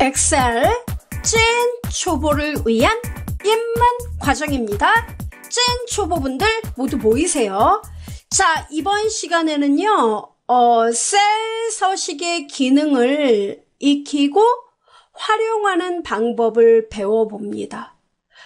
엑셀 찐 초보를 위한 입문 과정입니다. 찐 초보분들 모두 모이세요. 자, 이번 시간에는요, 어, 셀 서식의 기능을 익히고 활용하는 방법을 배워봅니다.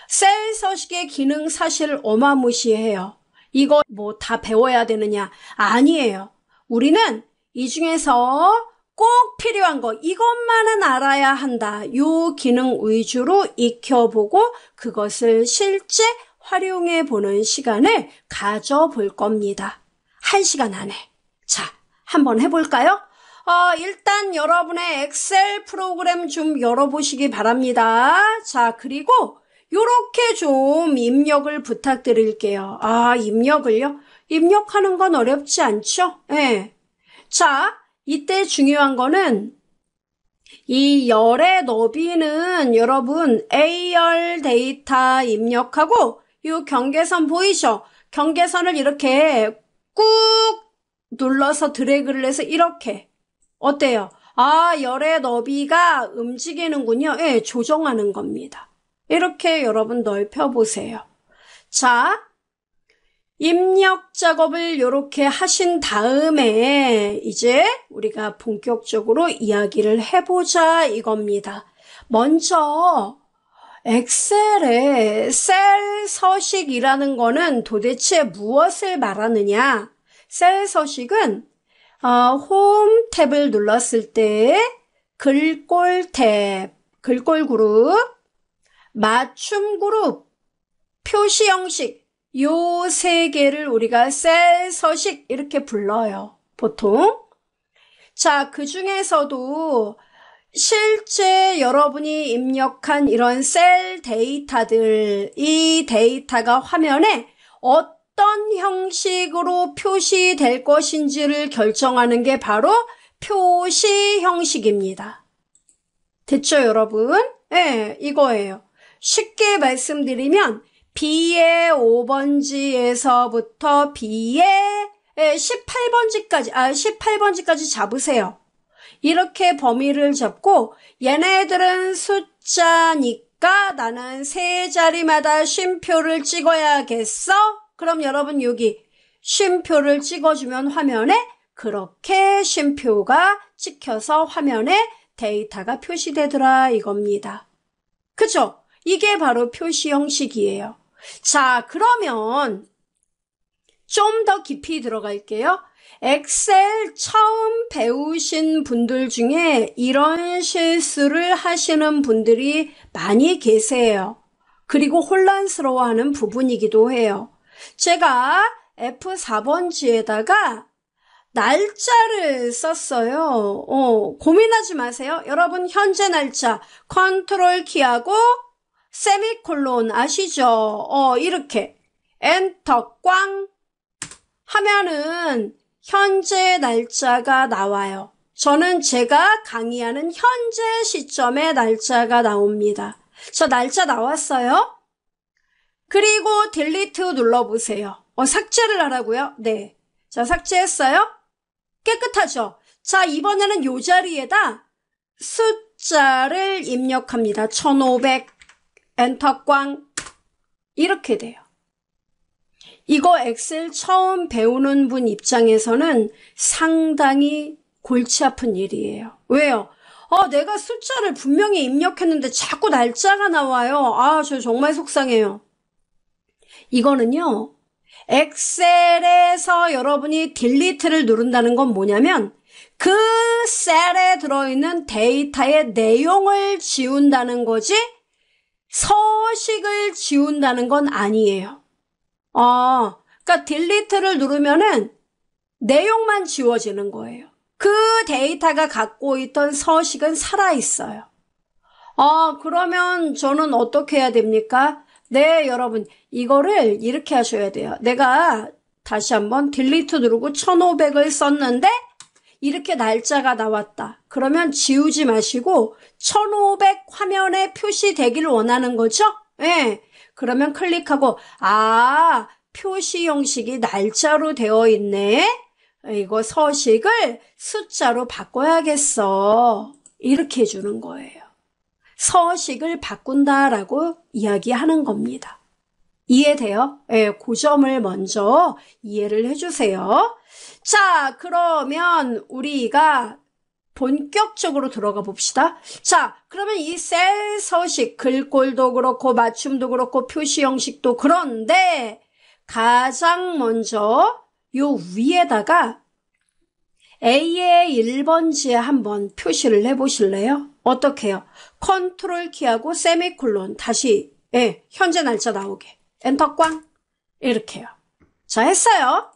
셀 서식의 기능 사실 어마무시해요. 이거 뭐 다 배워야 되느냐? 아니에요. 우리는 이 중에서 꼭 필요한 거 이것만은 알아야 한다. 요 기능 위주로 익혀보고 그것을 실제 활용해 보는 시간을 가져볼 겁니다. 한 시간 안에. 자, 한번 해볼까요? 어, 일단 여러분의 엑셀 프로그램 좀 열어보시기 바랍니다. 자, 그리고 요렇게 좀 입력을 부탁드릴게요. 아, 입력을요? 입력하는 건 어렵지 않죠? 예. 네. 자, 이때 중요한 거는 이 열의 너비는 여러분 A열 데이터 입력하고 이 경계선 보이셔? 경계선을 이렇게 꾹 눌러서 드래그를 해서 이렇게 어때요? 아 열의 너비가 움직이는군요. 예, 조정하는 겁니다. 이렇게 여러분 넓혀보세요. 자, 입력 작업을 이렇게 하신 다음에 이제 우리가 본격적으로 이야기를 해보자 이겁니다. 먼저 엑셀의 셀 서식이라는 거는 도대체 무엇을 말하느냐? 셀 서식은 어, 홈 탭을 눌렀을 때 글꼴 탭, 글꼴 그룹, 맞춤 그룹, 표시 형식, 요세 개를 우리가 셀, 서식 이렇게 불러요. 보통. 자, 그 중에서도 실제 여러분이 입력한 이런 셀 데이터들, 이 데이터가 화면에 어떤 형식으로 표시될 것인지를 결정하는 게 바로 표시 형식입니다. 됐죠, 여러분? 예, 네, 이거예요. 쉽게 말씀드리면 B의 5번지에서부터 B의 18번지까지, 아, 18번지까지 잡으세요. 이렇게 범위를 잡고 얘네들은 숫자니까 나는 세 자리마다 쉼표를 찍어야겠어? 그럼 여러분 여기 쉼표를 찍어주면 화면에 그렇게 쉼표가 찍혀서 화면에 데이터가 표시되더라 이겁니다. 그죠? 이게 바로 표시 형식이에요. 자, 그러면 좀 더 깊이 들어갈게요. 엑셀 처음 배우신 분들 중에 이런 실수를 하시는 분들이 많이 계세요. 그리고 혼란스러워하는 부분이기도 해요. 제가 F4번지에다가 날짜를 썼어요. 어, 고민하지 마세요. 여러분 현재 날짜 컨트롤 키하고 세미콜론 아시죠? 어, 이렇게 엔터 꽝 하면은 현재 날짜가 나와요. 저는 제가 강의하는 현재 시점의 날짜가 나옵니다. 저 날짜 나왔어요? 그리고 딜리트 눌러보세요. 어, 삭제를 하라고요? 네. 자, 삭제했어요? 깨끗하죠? 자, 이번에는 요 자리에다 숫자를 입력합니다. 1500. 엔터 꽝 이렇게 돼요. 이거 엑셀 처음 배우는 분 입장에서는 상당히 골치 아픈 일이에요. 왜요? 어, 내가 숫자를 분명히 입력했는데 자꾸 날짜가 나와요. 아, 저 정말 속상해요. 이거는요. 엑셀에서 여러분이 딜리트를 누른다는 건 뭐냐면 그 셀에 들어있는 데이터의 내용을 지운다는 거지 서식을 지운다는 건 아니에요. 어, 그러니까 딜리트를 누르면은 내용만 지워지는 거예요. 그 데이터가 갖고 있던 서식은 살아있어요. 어, 그러면 저는 어떻게 해야 됩니까? 네, 여러분, 이거를 이렇게 하셔야 돼요. 내가 다시 한번 딜리트 누르고 1500을 썼는데 이렇게 날짜가 나왔다. 그러면 지우지 마시고 1500 화면에 표시되기를 원하는 거죠? 예. 네. 그러면 클릭하고 아 표시 형식이 날짜로 되어 있네. 이거 서식을 숫자로 바꿔야겠어. 이렇게 해주는 거예요. 서식을 바꾼다라고 이야기하는 겁니다. 이해돼요? 예, 네, 그 점을 먼저 이해를 해주세요. 자, 그러면 우리가 본격적으로 들어가 봅시다. 자, 그러면 이 셀 서식, 글꼴도 그렇고 맞춤도 그렇고 표시 형식도 그런데 가장 먼저 요 위에다가 A의 1번지에 한번 표시를 해보실래요? 어떻게요? 컨트롤 키하고 세미콜론 다시 예, 현재 날짜 나오게 엔터 꽝 이렇게요. 자 했어요.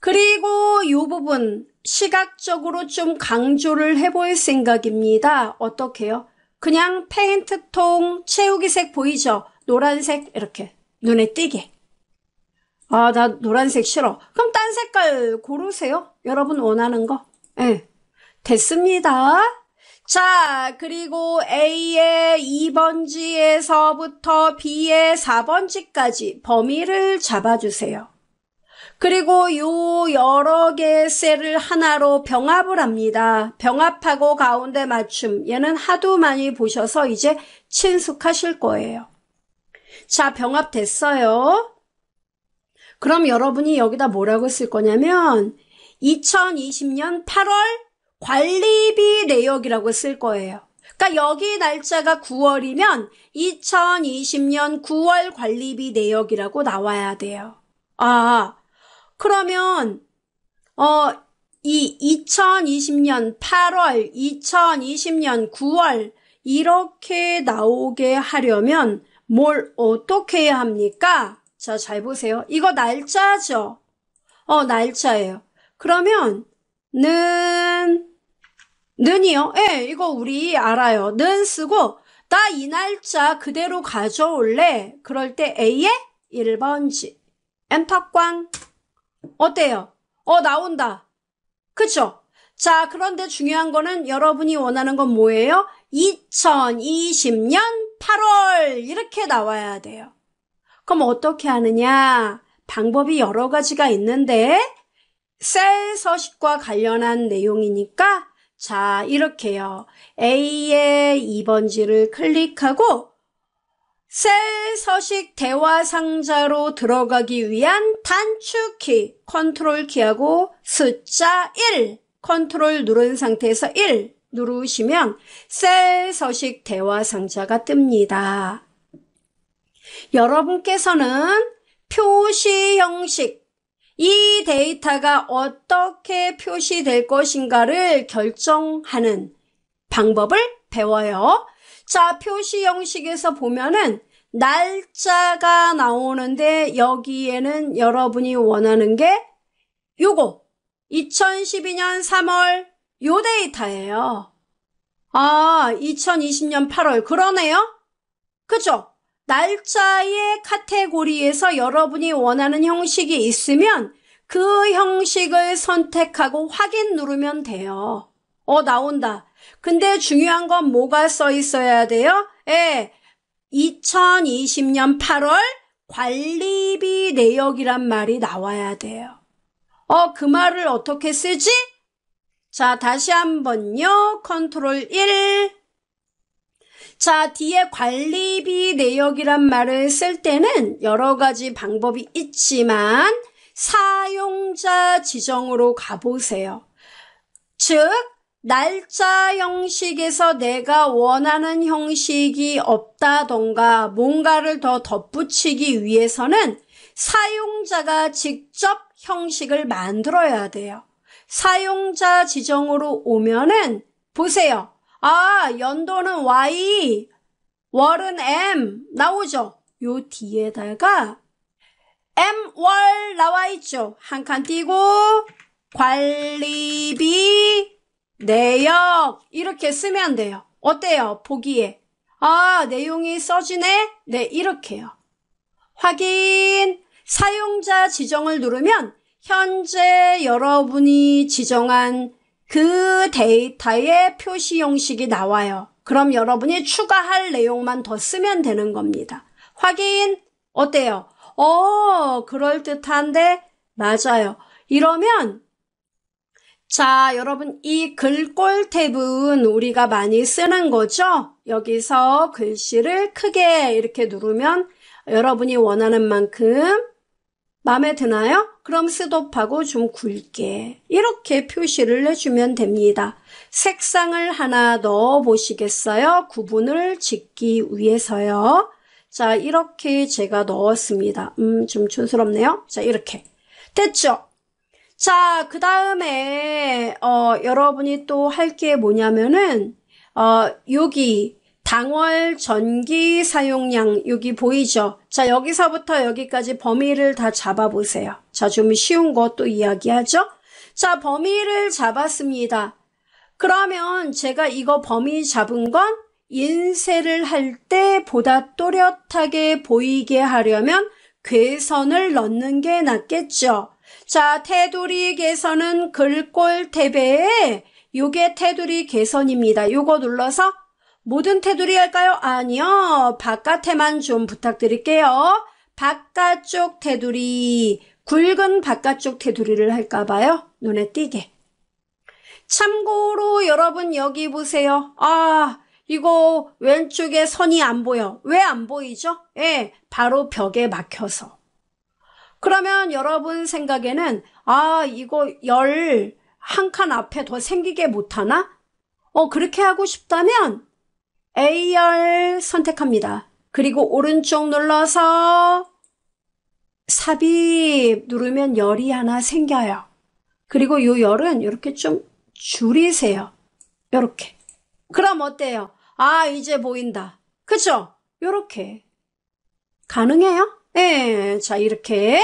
그리고 이 부분 시각적으로 좀 강조를 해볼 생각입니다. 어떻게요? 그냥 페인트통 채우기색 보이죠? 노란색 이렇게 눈에 띄게 아 나 노란색 싫어 그럼 딴 색깔 고르세요 여러분 원하는 거 예. 네. 됐습니다 자 그리고 A의 2번지에서부터 B의 4번지까지 범위를 잡아주세요 그리고 요 여러 개의 셀을 하나로 병합을 합니다. 병합하고 가운데 맞춤. 얘는 하도 많이 보셔서 이제 친숙하실 거예요. 자, 병합됐어요. 그럼 여러분이 여기다 뭐라고 쓸 거냐면 2020년 8월 관리비 내역이라고 쓸 거예요. 그러니까 여기 날짜가 9월이면 2020년 9월 관리비 내역이라고 나와야 돼요. 아, 그러면 어, 이 2020년 8월, 2020년 9월 이렇게 나오게 하려면 뭘 어떻게 해야 합니까? 자, 잘 보세요. 이거 날짜죠? 어, 날짜예요. 그러면 는 는이요? 예, 이거 우리 알아요. 는 쓰고 나 이 날짜 그대로 가져올래. 그럴 때 a 에 1번지. 엠팍꽝 어때요? 어, 나온다. 그쵸? 자, 그런데 중요한 거는 여러분이 원하는 건 뭐예요? 2020년 8월 이렇게 나와야 돼요. 그럼 어떻게 하느냐? 방법이 여러 가지가 있는데 셀 서식과 관련한 내용이니까 자, 이렇게요. A의 2번지를 클릭하고 새 서식 대화 상자로 들어가기 위한 단축키 컨트롤 키하고 숫자 1 컨트롤 누른 상태에서 1 누르시면 새 서식 대화 상자가 뜹니다. 여러분께서는 표시 형식 이 데이터가 어떻게 표시될 것인가를 결정하는 방법을 배워요. 자 표시 형식에서 보면은 날짜가 나오는데 여기에는 여러분이 원하는 게 요거 2012년 3월 요 데이터예요. 아 2020년 8월 그러네요. 그죠? 날짜의 카테고리에서 여러분이 원하는 형식이 있으면 그 형식을 선택하고 확인 누르면 돼요. 어 나온다. 근데 중요한 건 뭐가 써 있어야 돼요? 예. 2020년 8월 관리비 내역이란 말이 나와야 돼요. 어, 그 말을 어떻게 쓰지? 자, 다시 한번요. 컨트롤 1. 자, 뒤에 관리비 내역이란 말을 쓸 때는 여러 가지 방법이 있지만 사용자 지정으로 가보세요. 즉, 날짜 형식에서 내가 원하는 형식이 없다던가 뭔가를 더 덧붙이기 위해서는 사용자가 직접 형식을 만들어야 돼요. 사용자 지정으로 오면은 보세요. 아, 연도는 Y, 월은 M 나오죠? 요 뒤에다가 M, 월 나와 있죠? 한 칸 띄고 관리비 내역 이렇게 쓰면 돼요. 어때요? 보기에. 아, 내용이 써지네? 네, 이렇게요. 확인. 사용자 지정을 누르면 현재 여러분이 지정한 그 데이터의 표시 형식이 나와요. 그럼 여러분이 추가할 내용만 더 쓰면 되는 겁니다. 확인. 어때요? 어, 그럴듯한데 맞아요. 이러면 자, 여러분 이 글꼴 탭은 우리가 많이 쓰는 거죠? 여기서 글씨를 크게 이렇게 누르면 여러분이 원하는 만큼 마음에 드나요? 그럼 스톱하고 좀 굵게 이렇게 표시를 해주면 됩니다. 색상을 하나 넣어 보시겠어요? 구분을 짓기 위해서요. 자, 이렇게 제가 넣었습니다. 음, 좀 촌스럽네요. 자, 이렇게. 됐죠? 자, 그 다음에, 어, 여러분이 또 할 게 뭐냐면은, 어, 여기, 당월 전기 사용량, 여기 보이죠? 자, 여기서부터 여기까지 범위를 다 잡아보세요. 자, 좀 쉬운 것도 이야기하죠? 자, 범위를 잡았습니다. 그러면 제가 이거 범위 잡은 건 인쇄를 할 때 보다 또렷하게 보이게 하려면 괴선을 넣는 게 낫겠죠. 자, 테두리 개선은 글꼴 탭에 요게 테두리 개선입니다. 요거 눌러서 모든 테두리 할까요? 아니요. 바깥에만 좀 부탁드릴게요. 바깥쪽 테두리, 굵은 바깥쪽 테두리를 할까 봐요. 눈에 띄게. 참고로 여러분 여기 보세요. 아, 이거 왼쪽에 선이 안 보여. 왜 안 보이죠? 예, 바로 벽에 막혀서. 그러면 여러분 생각에는 아 이거 열 한 칸 앞에 더 생기게 못하나? 어 그렇게 하고 싶다면 AR 선택합니다. 그리고 오른쪽 눌러서 삽입 누르면 열이 하나 생겨요. 그리고 요 열은 이렇게 좀 줄이세요. 이렇게. 그럼 어때요? 아 이제 보인다. 그쵸 이렇게 가능해요? 예, 자, 이렇게.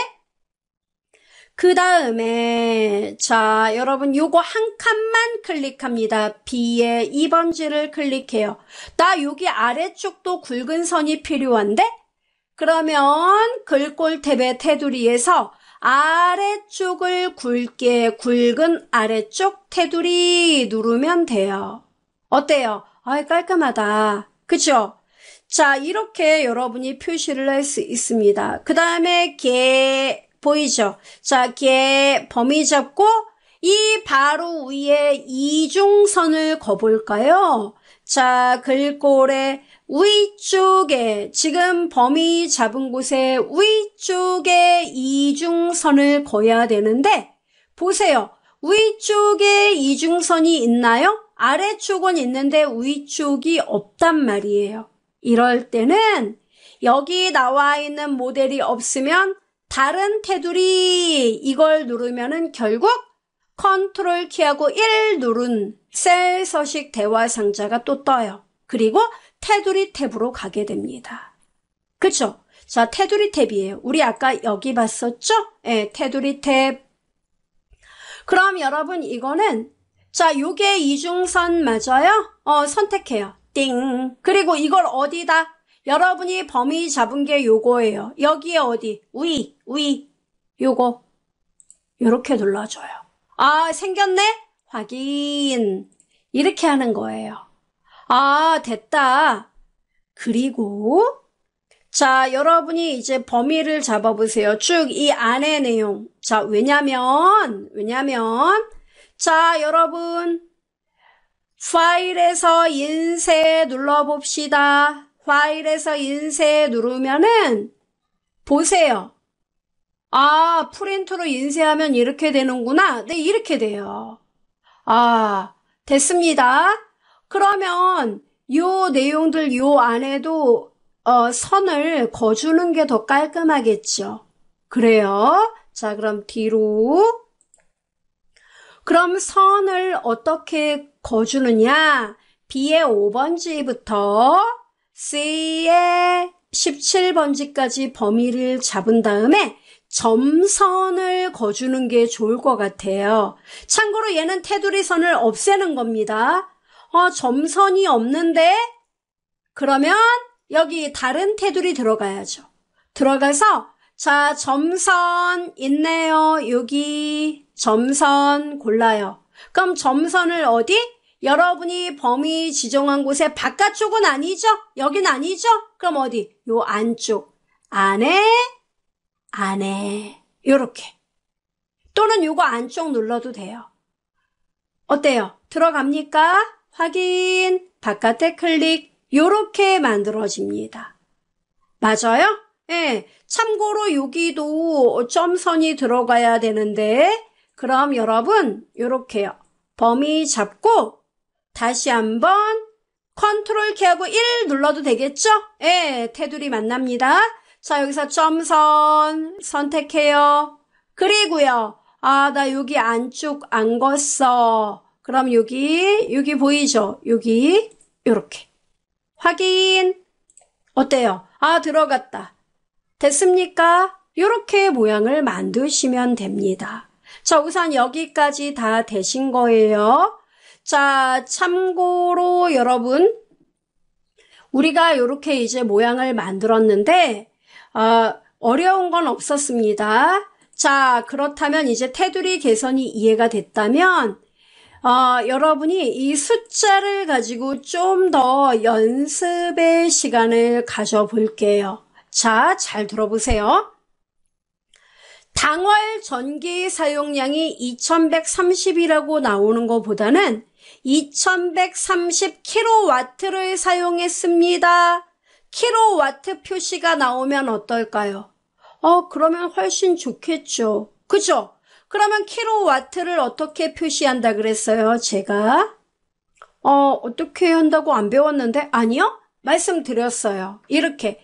그 다음에 자 여러분 요거 한 칸만 클릭합니다. B의 2번 지를 클릭해요. 나 여기 아래쪽도 굵은 선이 필요한데 그러면 글꼴 탭의 테두리에서 아래쪽을 굵게 굵은 아래쪽 테두리 누르면 돼요. 어때요? 아이 깔끔하다. 그쵸? 자, 이렇게 여러분이 표시를 할 수 있습니다. 그 다음에 개 보이죠? 자, 개 범위 잡고 이 바로 위에 이중선을 거볼까요? 자, 글꼴의 위쪽에 지금 범위 잡은 곳에 위쪽에 이중선을 거야 되는데 보세요. 위쪽에 이중선이 있나요? 아래쪽은 있는데 위쪽이 없단 말이에요. 이럴 때는 여기 나와 있는 모델이 없으면 다른 테두리 이걸 누르면은 결국 컨트롤 키하고 1 누른 셀 서식 대화 상자가 또 떠요. 그리고 테두리 탭으로 가게 됩니다. 그쵸? 자, 테두리 탭이에요. 우리 아까 여기 봤었죠? 예, 테두리 탭. 그럼 여러분 이거는 자, 요게 이중선 맞아요? 어, 선택해요. 띵. 그리고 이걸 어디다? 여러분이 범위 잡은 게 요거예요. 여기에 어디? 위, 위. 요거. 요렇게 눌러줘요. 아, 생겼네? 확인. 이렇게 하는 거예요. 아, 됐다. 그리고 자, 여러분이 이제 범위를 잡아보세요. 쭉 이 안의 내용. 자, 왜냐면, 왜냐면, 자, 여러분, 파일에서 인쇄 눌러봅시다. 파일에서 인쇄 누르면은 보세요. 아, 프린트로 인쇄하면 이렇게 되는구나. 네, 이렇게 돼요. 아, 됐습니다. 그러면 요 내용들 요 안에도 어, 선을 거주는 게 더 깔끔하겠죠. 그래요. 자, 그럼 뒤로. 그럼 선을 어떻게 거주느냐? B의 5번지부터 C의 17번지까지 범위를 잡은 다음에 점선을 거주는 게 좋을 것 같아요. 참고로 얘는 테두리선을 없애는 겁니다. 어, 점선이 없는데 그러면 여기 다른 테두리 들어가야죠. 들어가서 자 점선 있네요. 여기 점선 골라요. 그럼 점선을 어디? 여러분이 범위 지정한 곳의 바깥쪽은 아니죠? 여긴 아니죠? 그럼 어디? 요 안쪽. 안에, 안에. 요렇게. 또는 요거 안쪽 눌러도 돼요. 어때요? 들어갑니까? 확인, 바깥에 클릭. 요렇게 만들어집니다. 맞아요? 예. 네. 참고로 여기도 점선이 들어가야 되는데, 그럼 여러분, 요렇게요. 범위 잡고 다시 한번 컨트롤 키하고 1 눌러도 되겠죠? 예, 테두리 만납니다. 자, 여기서 점선 선택해요. 그리고요. 아, 나 여기 안쪽 안 걷어. 그럼 여기, 여기 보이죠? 여기, 요렇게. 확인. 어때요? 아, 들어갔다. 됐습니까? 요렇게 모양을 만드시면 됩니다. 자, 우선 여기까지 다 되신 거예요. 자, 참고로 여러분, 우리가 이렇게 이제 모양을 만들었는데 어, 어려운 건 없었습니다. 자, 그렇다면 이제 테두리 개선이 이해가 됐다면 어, 여러분이 이 숫자를 가지고 좀 더 연습의 시간을 가져볼게요. 자, 잘 들어보세요. 당월 전기 사용량이 2130이라고 나오는 것보다는 2130kW를 사용했습니다. 킬로와 표시가 나오면 어떨까요? 어, 그러면 훨씬 좋겠죠. 그죠? 그러면 킬로와를 어떻게 표시한다 그랬어요, 제가? 어, 어떻게 한다고 안 배웠는데? 아니요? 말씀드렸어요. 이렇게.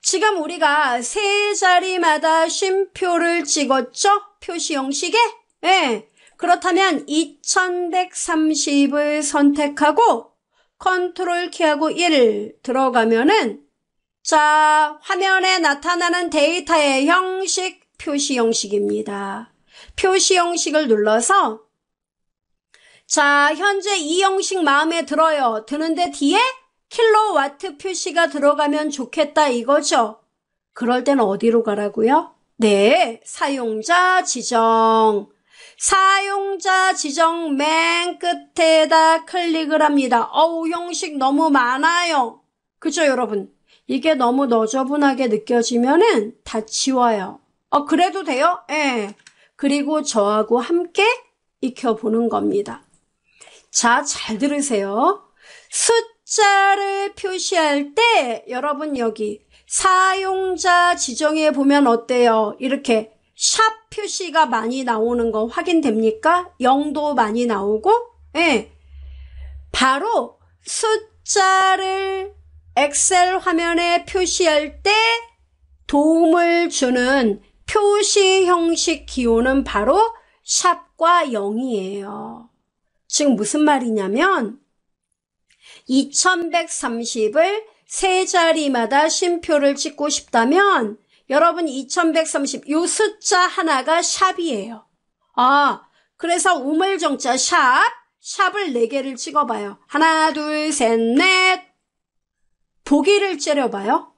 지금 우리가 세 자리마다 쉼표를 찍었죠? 표시 형식에? 예. 네. 그렇다면 2130을 선택하고 컨트롤 키하고 1 들어가면은 자 화면에 나타나는 데이터의 형식 표시 형식입니다. 표시 형식을 눌러서 자 현재 이 형식 마음에 들어요. 드는데 뒤에 킬로와트 표시가 들어가면 좋겠다 이거죠. 그럴 땐 어디로 가라고요? 네, 사용자 지정. 사용자 지정 맨 끝에다 클릭을 합니다. 어우 형식 너무 많아요. 그죠 여러분? 이게 너무 너저분하게 느껴지면은 다 지워요. 어 그래도 돼요? 예. 그리고 저하고 함께 익혀보는 겁니다. 자, 잘 들으세요. 숫자를 표시할 때 여러분 여기 사용자 지정에 보면 어때요? 이렇게 샵 표시가 많이 나오는 거 확인됩니까? 0도 많이 나오고 예. 바로 숫자를 엑셀 화면에 표시할 때 도움을 주는 표시 형식 기호는 바로 샵과 0이에요. 지금 무슨 말이냐면 2130을 세 자리마다 쉼표를 찍고 싶다면 여러분 2130, 요 숫자 하나가 샵이에요. 아, 그래서 우물정자 샵, 샵을 4개를 찍어봐요. 하나, 둘, 셋, 넷. 보기를 째려봐요.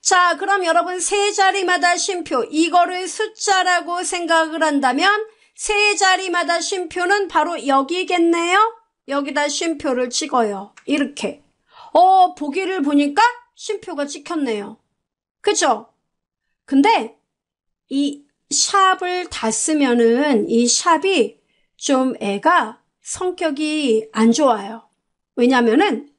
자, 그럼 여러분 세 자리마다 쉼표, 이거를 숫자라고 생각을 한다면 세 자리마다 쉼표는 바로 여기겠네요? 여기다 쉼표를 찍어요. 이렇게. 어, 보기를 보니까 쉼표가 찍혔네요. 그죠? 근데 이 샵을 다 쓰면은 이 샵이 좀 애가 성격이 안 좋아요. 왜냐면은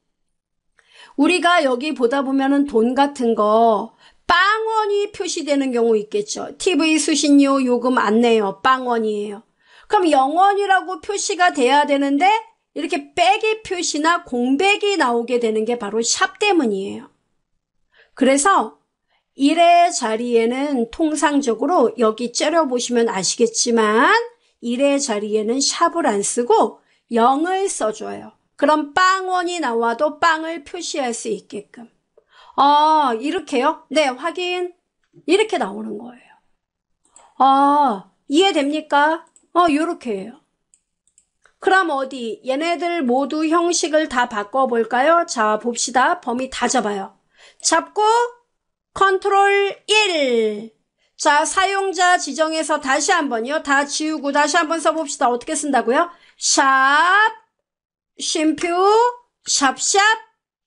우리가 여기 보다 보면은 돈 같은 거 빵원이 표시되는 경우 있겠죠. TV 수신료 요금 안 내요. 빵원이에요. 그럼 영원이라고 표시가 돼야 되는데 이렇게 빼기 표시나 공백이 나오게 되는 게 바로 샵 때문이에요. 그래서 1의 자리에는 통상적으로 여기 째려보시면 아시겠지만 1의 자리에는 샵을 안 쓰고 0을 써줘요. 그럼 빵원이 나와도 빵을 표시할 수 있게끔. 아, 이렇게요? 네, 확인. 이렇게 나오는 거예요. 아, 이해됩니까? 어, 이렇게 해요. 그럼 어디 얘네들 모두 형식을 다 바꿔볼까요? 자, 봅시다. 범위 다 잡아요. 잡고 컨트롤 1. 자, 사용자 지정에서 다시 한번요. 다 지우고 다시 한 번 써봅시다. 어떻게 쓴다고요? 샵, 쉼표, 샵샵,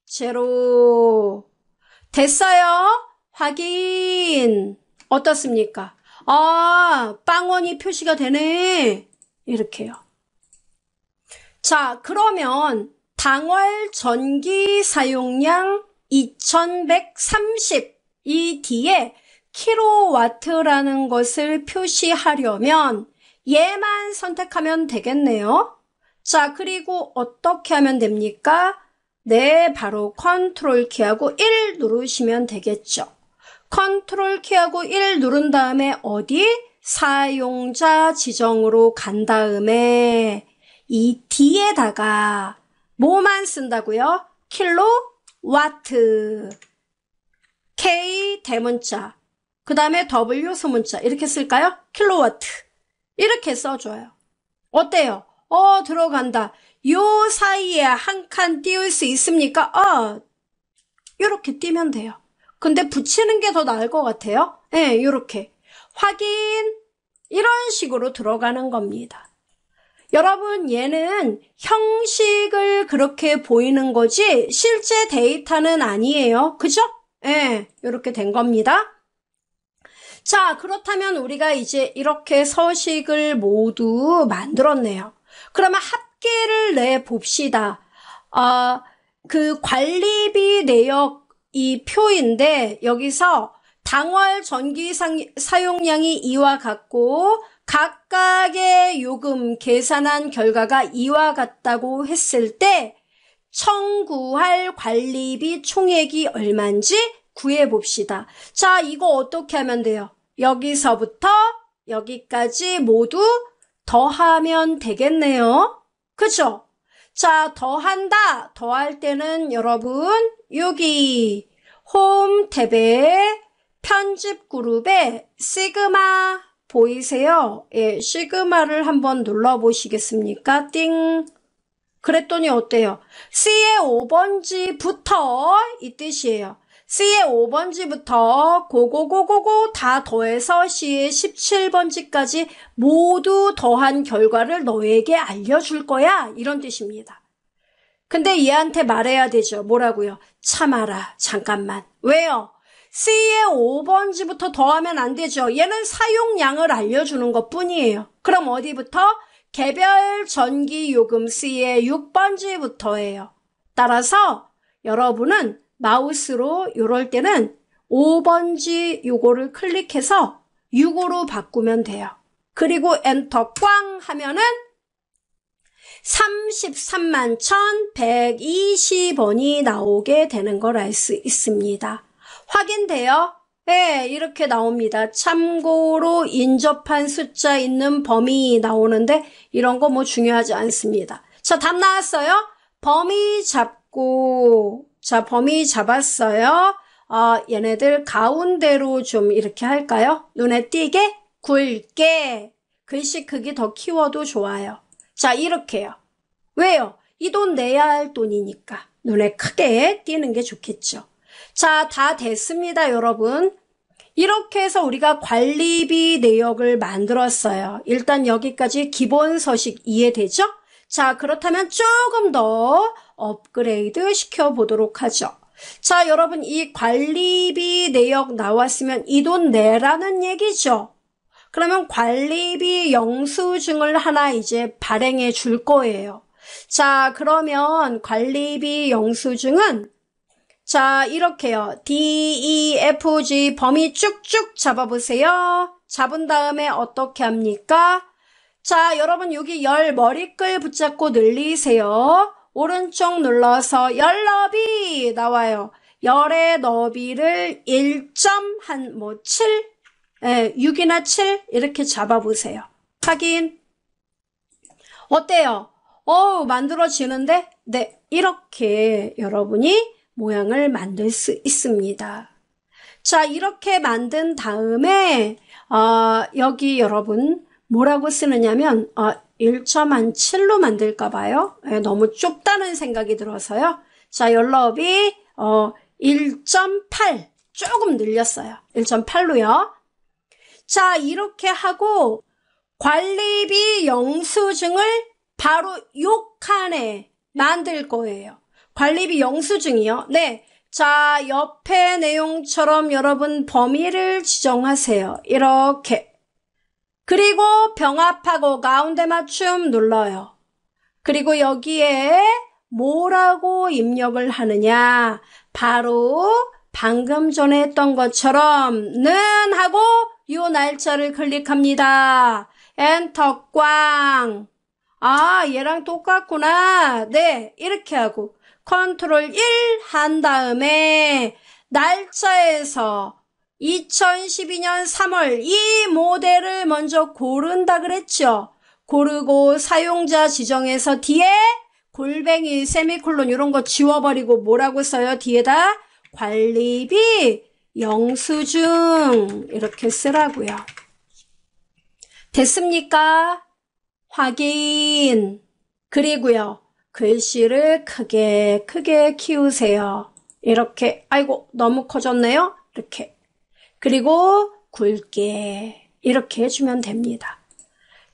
제로. 됐어요. 확인. 어떻습니까? 아, 빵원이 표시가 되네. 이렇게요. 자, 그러면 당월 전기 사용량 2130. 이 뒤에 킬로와트라는 것을 표시하려면 얘만 선택하면 되겠네요. 자, 그리고 어떻게 하면 됩니까? 네, 바로 컨트롤 키하고 1 누르시면 되겠죠. 컨트롤 키하고 1 누른 다음에 어디? 사용자 지정으로 간 다음에 이 뒤에다가 뭐만 쓴다고요? 킬로와트. K 대문자, 그 다음에 W 소문자 이렇게 쓸까요? 킬로와트 이렇게 써줘요. 어때요? 어 들어간다. 요 사이에 한 칸 띄울 수 있습니까? 어 이렇게 띄면 돼요. 근데 붙이는 게 더 나을 것 같아요. 예, 네, 이렇게 확인 이런 식으로 들어가는 겁니다. 여러분 얘는 형식을 그렇게 보이는 거지 실제 데이터는 아니에요. 그죠? 예, 이렇게 된 겁니다. 자, 그렇다면 우리가 이제 이렇게 서식을 모두 만들었네요. 그러면 합계를 내 봅시다. 어, 아, 그 관리비 내역 이 표인데 여기서 당월 전기 사용량이 이와 같고 각각의 요금 계산한 결과가 이와 같다고 했을 때 청구할 관리비 총액이 얼만지 구해봅시다. 자, 이거 어떻게 하면 돼요? 여기서부터 여기까지 모두 더하면 되겠네요. 그죠? 자, 더한다. 더할 때는 여러분 여기 홈 탭에 편집 그룹에 시그마 보이세요? 예, 시그마를 한번 눌러 보시겠습니까? 띵. 그랬더니 어때요? C의 5번지부터 이 뜻이에요. C의 5번지부터 고고고고고 다 더해서 C의 17번지까지 모두 더한 결과를 너에게 알려줄 거야. 이런 뜻입니다. 근데 얘한테 말해야 되죠. 뭐라고요? 참아라. 잠깐만. 왜요? C의 5번지부터 더하면 안 되죠. 얘는 사용량을 알려주는 것 뿐이에요. 그럼 어디부터? 개별 전기요금 C의 6번지부터예요. 따라서 여러분은 마우스로 요럴 때는 5번지 요거를 클릭해서 6으로 바꾸면 돼요. 그리고 엔터 꽝 하면은 3 3 1120원이 나오게 되는 걸 알 수 있습니다. 확인돼요? 네, 이렇게 나옵니다. 참고로 인접한 숫자 있는 범위 나오는데 이런 거 뭐 중요하지 않습니다. 자, 답 나왔어요? 범위 잡고 자, 범위 잡았어요. 어, 얘네들 가운데로 좀 이렇게 할까요? 눈에 띄게 굵게 글씨 크기 더 키워도 좋아요. 자, 이렇게요. 왜요? 이 돈 내야 할 돈이니까 눈에 크게 띄는 게 좋겠죠. 자, 다 됐습니다, 여러분. 이렇게 해서 우리가 관리비 내역을 만들었어요. 일단 여기까지 기본 서식 이해되죠? 자, 그렇다면 조금 더 업그레이드 시켜보도록 하죠. 자, 여러분 이 관리비 내역 나왔으면 이 돈 내라는 얘기죠. 그러면 관리비 영수증을 하나 이제 발행해 줄 거예요. 자, 그러면 관리비 영수증은 자, 이렇게요. D, E, F, G 범위 쭉쭉 잡아보세요. 잡은 다음에 어떻게 합니까? 자, 여러분 여기 열 머리끌 붙잡고 늘리세요. 오른쪽 눌러서 열 너비 나와요. 열의 너비를 1.한뭐 7, 예, 6이나 7 이렇게 잡아보세요. 확인. 어때요? 어우 만들어지는데? 네, 이렇게 여러분이 모양을 만들 수 있습니다. 자 이렇게 만든 다음에 어, 여기 여러분 뭐라고 쓰느냐면 어, 1.17로 만들까 봐요. 네, 너무 좁다는 생각이 들어서요. 자 연럽이 어, 1.8 조금 늘렸어요. 1.8로요. 자 이렇게 하고 관리비 영수증을 바로 요 칸에 만들 거예요. 관리비 영수증이요? 네. 자, 옆에 내용처럼 여러분 범위를 지정하세요. 이렇게. 그리고 병합하고 가운데 맞춤 눌러요. 그리고 여기에 뭐라고 입력을 하느냐. 바로 방금 전에 했던 것처럼 는 하고 요 날짜를 클릭합니다. 엔터 꽝. 아, 얘랑 똑같구나. 네, 이렇게 하고. 컨트롤 1 한 다음에 날짜에서 2012년 3월 이 모델을 먼저 고른다 그랬죠. 고르고 사용자 지정에서 뒤에 골뱅이 세미콜론 이런 거 지워버리고 뭐라고 써요? 뒤에다 관리비 영수증 이렇게 쓰라고요. 됐습니까? 확인 그리고요. 글씨를 크게 크게 키우세요. 이렇게 아이고 너무 커졌네요. 이렇게 그리고 굵게 이렇게 해주면 됩니다.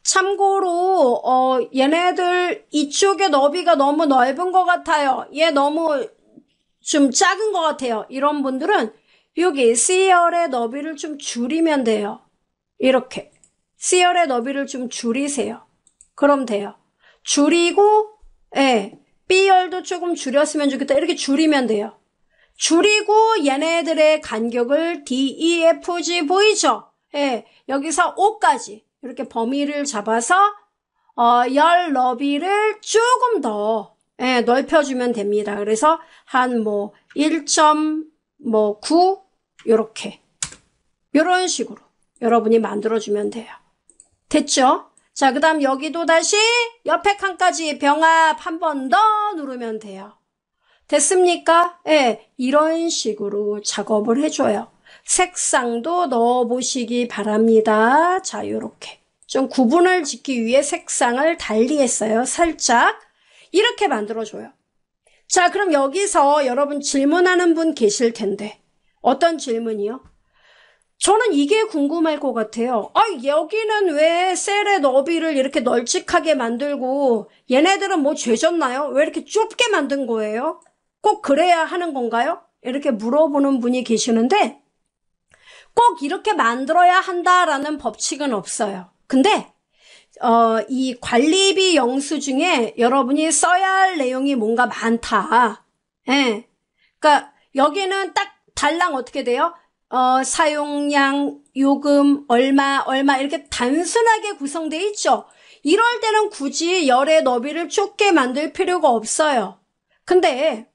참고로 어, 얘네들 이쪽에 너비가 너무 넓은 것 같아요. 얘 너무 좀 작은 것 같아요. 이런 분들은 여기 C열의 너비를 좀 줄이면 돼요. 이렇게 C열의 너비를 좀 줄이세요. 그럼 돼요. 줄이고 예. B열도 조금 줄였으면 좋겠다. 이렇게 줄이면 돼요. 줄이고 얘네들의 간격을 D, E, F, G 보이죠? 예. 여기서 5까지 이렇게 범위를 잡아서 어, 열 너비를 조금 더 예, 넓혀주면 됩니다. 그래서 한 뭐 1.9뭐 뭐 요렇게 요런 식으로 여러분이 만들어주면 돼요. 됐죠? 자, 그 다음 여기도 다시 옆에 칸까지 병합 한 번 더 누르면 돼요. 됐습니까? 예, 네, 이런 식으로 작업을 해줘요. 색상도 넣어보시기 바랍니다. 자, 요렇게. 좀 구분을 짓기 위해 색상을 달리했어요. 살짝. 이렇게 만들어줘요. 자, 그럼 여기서 여러분 질문하는 분 계실 텐데. 어떤 질문이요? 저는 이게 궁금할 것 같아요. 아, 여기는 왜 셀의 너비를 이렇게 널찍하게 만들고 얘네들은 뭐 죄졌나요? 왜 이렇게 좁게 만든 거예요? 꼭 그래야 하는 건가요? 이렇게 물어보는 분이 계시는데 꼭 이렇게 만들어야 한다라는 법칙은 없어요. 근데 어, 이 관리비 영수 중에 여러분이 써야 할 내용이 뭔가 많다. 예. 그니까 여기는 딱 달랑 어떻게 돼요? 어, 사용량, 요금, 얼마, 얼마 이렇게 단순하게 구성되어 있죠. 이럴 때는 굳이 열의 너비를 좁게 만들 필요가 없어요. 근데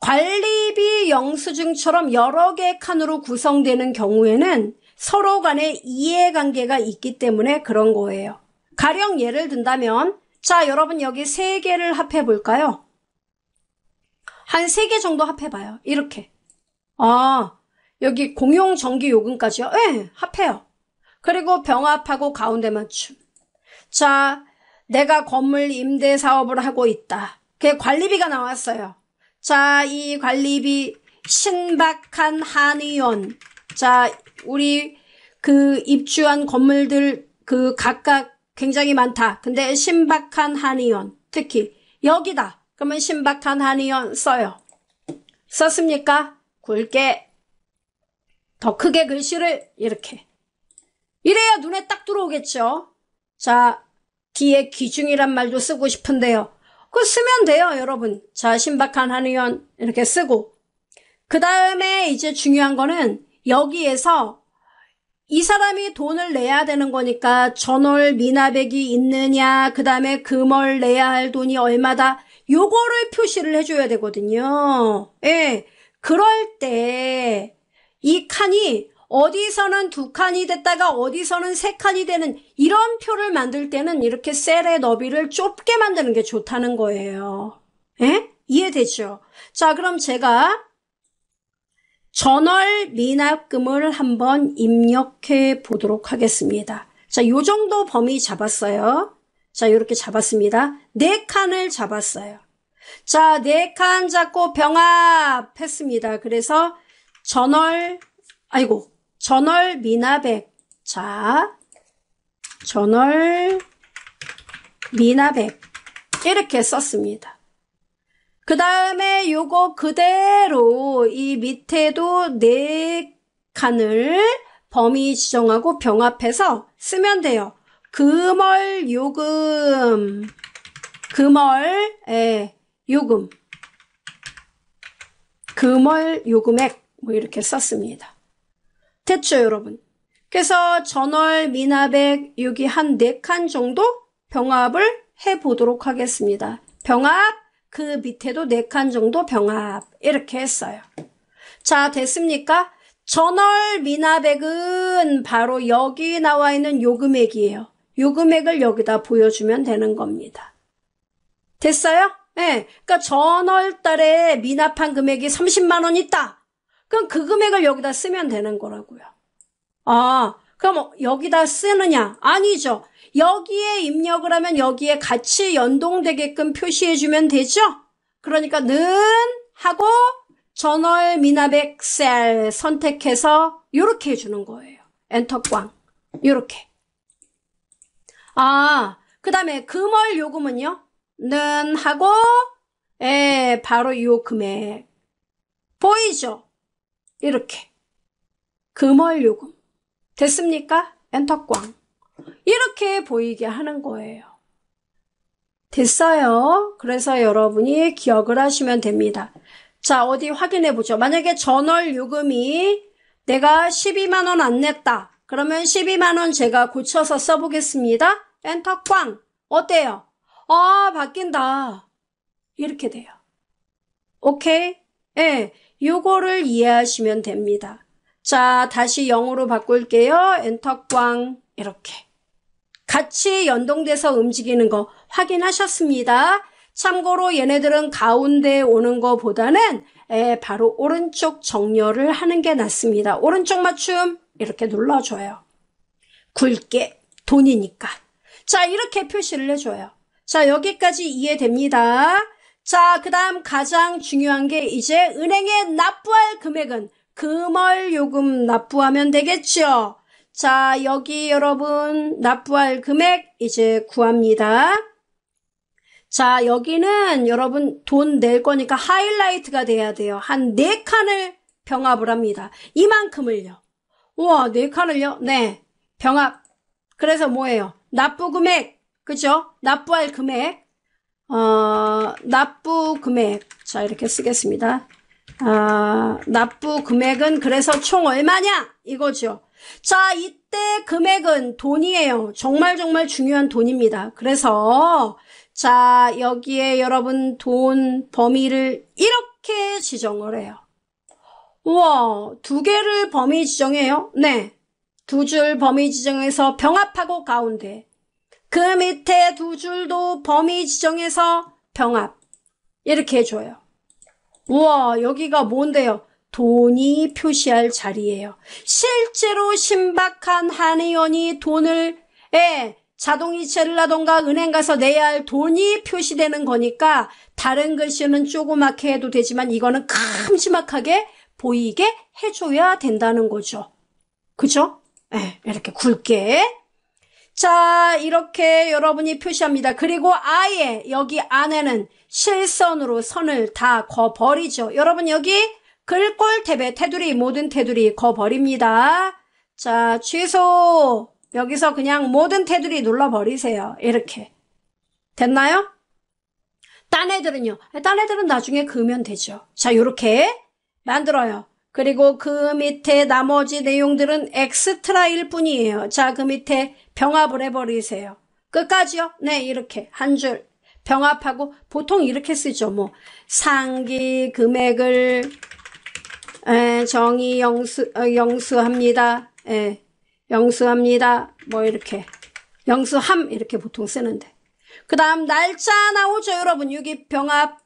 관리비 영수증처럼 여러 개의 칸으로 구성되는 경우에는 서로 간의 이해관계가 있기 때문에 그런 거예요. 가령 예를 든다면 자 여러분 여기 세 개를 합해 볼까요? 한 세 개 정도 합해 봐요. 이렇게. 아, 여기 공용 전기 요금까지요? 예, 합해요. 그리고 병합하고 가운데맞 춤. 자, 내가 건물 임대 사업을 하고 있다. 그게 관리비가 나왔어요. 자, 이 관리비 신박한 한의원. 자, 우리 그 입주한 건물들 그 각각 굉장히 많다. 근데 신박한 한의원. 특히 여기다. 그러면 신박한 한의원 써요. 썼습니까? 굵게 더 크게 글씨를 이렇게 이래야 눈에 딱 들어오겠죠. 자, 뒤에 기중이란 말도 쓰고 싶은데요. 그거 쓰면 돼요, 여러분. 자, 신박한 한의원 이렇게 쓰고 그 다음에 이제 중요한 거는 여기에서 이 사람이 돈을 내야 되는 거니까 전월 미납액이 있느냐 그 다음에 금월 내야 할 돈이 얼마다 요거를 표시를 해줘야 되거든요. 예, 그럴 때이 칸이 어디서는 두 칸이 됐다가 어디서는 세 칸이 되는 이런 표를 만들 때는 이렇게 셀의 너비를 좁게 만드는 게 좋다는 거예요. 에? 예? 이해되죠? 자, 그럼 제가 전월 미납금을 한번 입력해 보도록 하겠습니다. 자, 요 정도 범위 잡았어요. 자, 요렇게 잡았습니다. 네 칸을 잡았어요. 자, 네 칸 잡고 병합했습니다. 그래서 전월, 아이고, 전월 미나백. 자, 전월 미나백. 이렇게 썼습니다. 그 다음에 요거 그대로 이 밑에도 네 칸을 범위 지정하고 병합해서 쓰면 돼요. 금월 요금 금월 예, 요금 금월 요금액 뭐 이렇게 썼습니다. 됐죠, 여러분? 그래서 전월 미나백 여기 한 네 칸 정도 병합을 해 보도록 하겠습니다. 병합, 그 밑에도 네 칸 정도 병합 이렇게 했어요. 자, 됐습니까? 전월 미나백은 바로 여기 나와 있는 요 금액이에요. 요 금액을 여기다 보여주면 되는 겁니다. 됐어요? 예. 네, 그러니까 전월 달에 미납한 금액이 30만 원 있다. 그럼 그 금액을 여기다 쓰면 되는 거라고요. 아, 그럼 여기다 쓰느냐? 아니죠. 여기에 입력을 하면 여기에 같이 연동되게끔 표시해 주면 되죠? 그러니까 는 하고 전월 미나백 셀 선택해서 이렇게 해주는 거예요. 엔터 꽝. 이렇게. 아, 그 다음에 금월 요금은요? 는 하고 에 예, 바로 요 금액. 보이죠? 이렇게 금월 요금 됐습니까? 엔터꽝 이렇게 보이게 하는 거예요. 됐어요. 그래서 여러분이 기억을 하시면 됩니다. 자 어디 확인해 보죠. 만약에 전월 요금이 내가 12만원 안 냈다. 그러면 12만원 제가 고쳐서 써보겠습니다. 엔터 꽝! 어때요? 아 바뀐다. 이렇게 돼요. 오케이? 예. 요거를 이해하시면 됩니다. 자, 다시 영어로 바꿀게요. 엔터 꽝 이렇게. 같이 연동돼서 움직이는 거 확인하셨습니다. 참고로 얘네들은 가운데 오는 거보다는 에, 바로 오른쪽 정렬을 하는 게 낫습니다. 오른쪽 맞춤 이렇게 눌러줘요. 굵게 돈이니까. 자 이렇게 표시를 해줘요. 자 여기까지 이해됩니다. 자, 그 다음 가장 중요한 게 이제 은행에 납부할 금액은 금월 요금 납부하면 되겠죠. 자, 여기 여러분 납부할 금액 이제 구합니다. 자, 여기는 여러분 돈 낼 거니까 하이라이트가 돼야 돼요. 한 네 칸을 병합을 합니다. 이만큼을요. 우와, 네 칸을요? 네, 병합. 그래서 뭐예요? 납부 금액, 그죠? 납부할 금액. 어, 납부 금액 자 이렇게 쓰겠습니다. 아, 납부 금액은 그래서 총 얼마냐 이거죠. 자 이때 금액은 돈이에요. 정말 정말 중요한 돈입니다. 그래서 자 여기에 여러분 돈 범위를 이렇게 지정을 해요. 우와 두 개를 범위 지정해요? 네. 두 줄 범위 지정해서 병합하고 가운데 그 밑에 두 줄도 범위 지정해서 병합 이렇게 해줘요. 우와 여기가 뭔데요? 돈이 표시할 자리예요. 실제로 신박한 한의원이 돈을 예, 자동이체를 하던가 은행 가서 내야 할 돈이 표시되는 거니까 다른 글씨는 조그맣게 해도 되지만 이거는 큼지막하게 보이게 해줘야 된다는 거죠. 그죠? 에, 예, 이렇게 굵게 자 이렇게 여러분이 표시합니다. 그리고 아예 여기 안에는 실선으로 선을 다 거버리죠. 여러분 여기 글꼴 탭에 테두리 모든 테두리 거버립니다. 자 취소 여기서 그냥 모든 테두리 눌러버리세요. 이렇게 됐나요? 딴 애들은요. 딴 애들은 나중에 그으면 되죠. 자 이렇게 만들어요. 그리고 그 밑에 나머지 내용들은 엑스트라일 뿐이에요. 자, 그 밑에 병합을 해버리세요. 끝까지요? 네, 이렇게 한 줄 병합하고 보통 이렇게 쓰죠. 뭐 상기 금액을 에, 정의 영수 어, 영수합니다. 에, 예, 영수합니다. 뭐 이렇게 영수함 이렇게 보통 쓰는데 그 다음 날짜 나오죠 여러분 여기 병합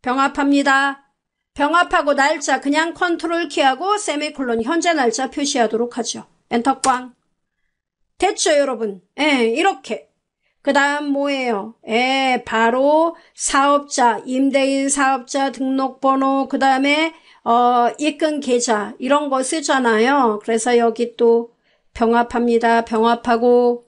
병합합니다. 병합하고 날짜 그냥 컨트롤 키하고 세미콜론 현재 날짜 표시하도록 하죠. 엔터 꽝. 됐죠, 여러분? 예, 이렇게. 그 다음 뭐예요? 예, 바로 사업자, 임대인 사업자 등록번호, 그 다음에 어, 이끈 계좌 이런 거 쓰잖아요. 그래서 여기 또 병합합니다. 병합하고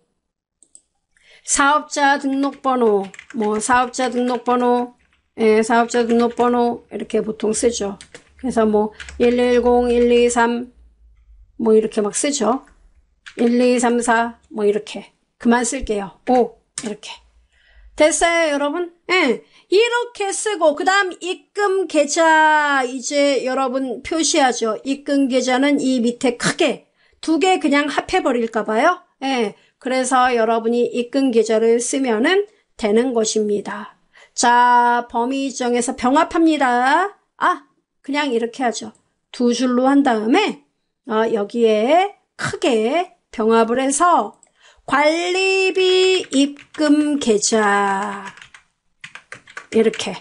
사업자 등록번호, 뭐 사업자 등록번호, 예, 사업자 등록번호 이렇게 보통 쓰죠. 그래서 뭐 110, 123, 뭐 이렇게 막 쓰죠. 1, 2, 3, 4 뭐 이렇게 그만 쓸게요. 5 이렇게 됐어요 여러분? 예. 이렇게 쓰고 그 다음 입금 계좌 이제 여러분 표시하죠. 입금 계좌는 이 밑에 크게 두 개 그냥 합해버릴까 봐요. 예. 그래서 여러분이 입금 계좌를 쓰면은 되는 것입니다. 자 범위 정에서 병합합니다. 아 그냥 이렇게 하죠. 두 줄로 한 다음에 어, 여기에 크게 병합을 해서 관리비 입금 계좌 이렇게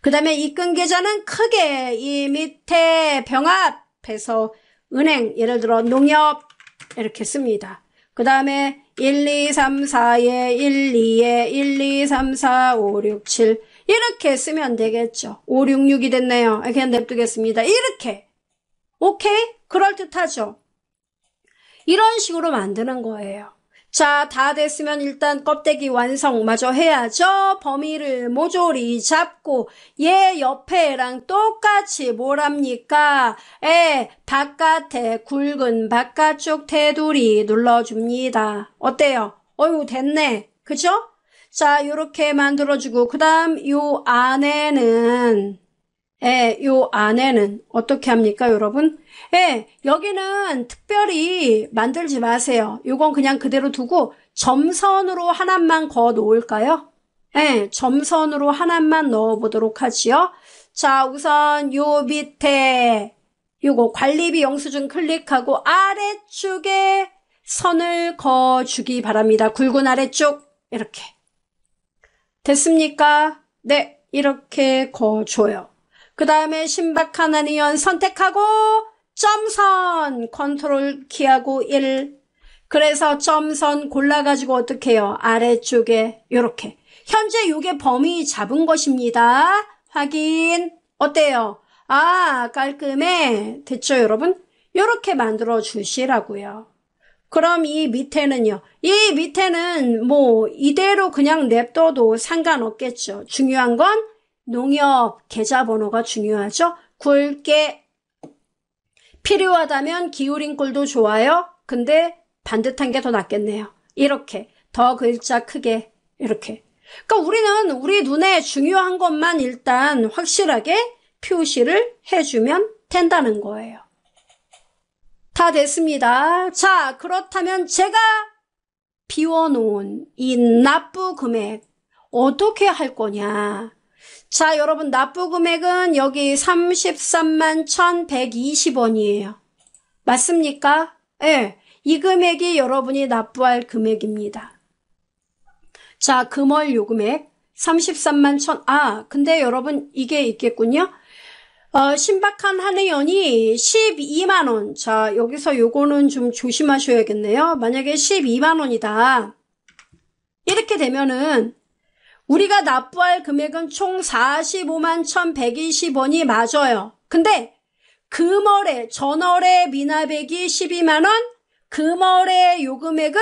그 다음에 입금 계좌는 크게 이 밑에 병합해서 은행 예를 들어 농협 이렇게 씁니다. 그 다음에 1, 2, 3, 4에 1, 2에 1, 2, 3, 4, 5, 6, 7 이렇게 쓰면 되겠죠. 5, 6, 6이 됐네요. 그냥 냅두겠습니다. 이렇게 오케이? 그럴듯하죠. 이런 식으로 만드는 거예요. 자, 다 됐으면 일단 껍데기 완성마저 해야죠. 범위를 모조리 잡고 얘 옆에랑 똑같이 뭐랍니까? 에, 바깥에 굵은 바깥쪽 테두리 눌러줍니다. 어때요? 어유 됐네. 그죠? 자, 요렇게 만들어주고 그 다음 요 안에는 예, 요 안에는 어떻게 합니까 여러분? 예, 여기는 특별히 만들지 마세요. 요건 그냥 그대로 두고 점선으로 하나만 거 놓을까요? 예, 점선으로 하나만 넣어보도록 하지요. 자, 우선 요 밑에 요거 관리비 영수증 클릭하고 아래쪽에 선을 거주기 바랍니다. 굵은 아래쪽 이렇게 됐습니까? 네, 이렇게 거줘요 그 다음에 신박한 아니언 선택하고 점선 컨트롤 키하고 1 그래서 점선 골라가지고 어떻게 해요? 아래쪽에 이렇게 현재 요게 범위 잡은 것입니다. 확인 어때요? 아 깔끔해 됐죠 여러분? 이렇게 만들어 주시라고요. 그럼 이 밑에는요. 이 밑에는 뭐 이대로 그냥 냅둬도 상관없겠죠. 중요한 건 농협 계좌번호가 중요하죠. 굵게 필요하다면 기울인 꼴도 좋아요. 근데 반듯한 게 더 낫겠네요. 이렇게 더 글자 크게 이렇게 그러니까 우리는 우리 눈에 중요한 것만 일단 확실하게 표시를 해주면 된다는 거예요. 다 됐습니다. 자 그렇다면 제가 비워놓은 이 납부 금액 어떻게 할 거냐 자 여러분 납부 금액은 여기 33만 1120원이에요. 맞습니까? 예. 네, 이 금액이 여러분이 납부할 금액입니다. 자, 금월 요금액 33만 1000... 아, 근데 여러분 이게 있겠군요. 어, 신박한 한의원이 12만원. 자, 여기서 요거는 좀 조심하셔야겠네요. 만약에 12만원이다. 이렇게 되면은 우리가 납부할 금액은 총 45만 1120원이 맞아요. 근데 금월에 전월에 미납액이 12만원, 금월에 요금액은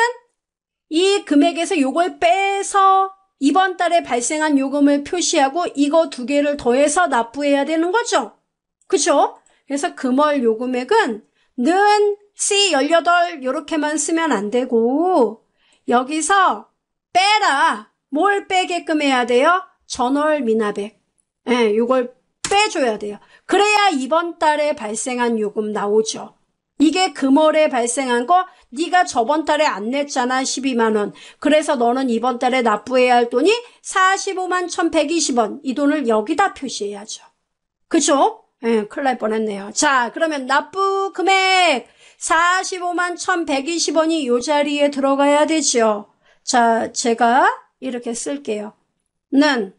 이 금액에서 요걸 빼서 이번 달에 발생한 요금을 표시하고 이거 두 개를 더해서 납부해야 되는 거죠. 그죠? 그래서 금월 요금액은 는 C18 이렇게만 쓰면 안 되고 여기서 빼라 뭘 빼게끔 해야 돼요? 전월 미납액. 예, 요걸 빼줘야 돼요. 그래야 이번 달에 발생한 요금 나오죠. 이게 금월에 발생한 거 네가 저번 달에 안 냈잖아 12만원 그래서 너는 이번 달에 납부해야 할 돈이 45만 1120원 이 돈을 여기다 표시해야죠 그죠? 예, 큰일 날 뻔했네요 자 그러면 납부 금액 45만 1120원이 요 자리에 들어가야 되죠 자 제가 이렇게 쓸게요. 는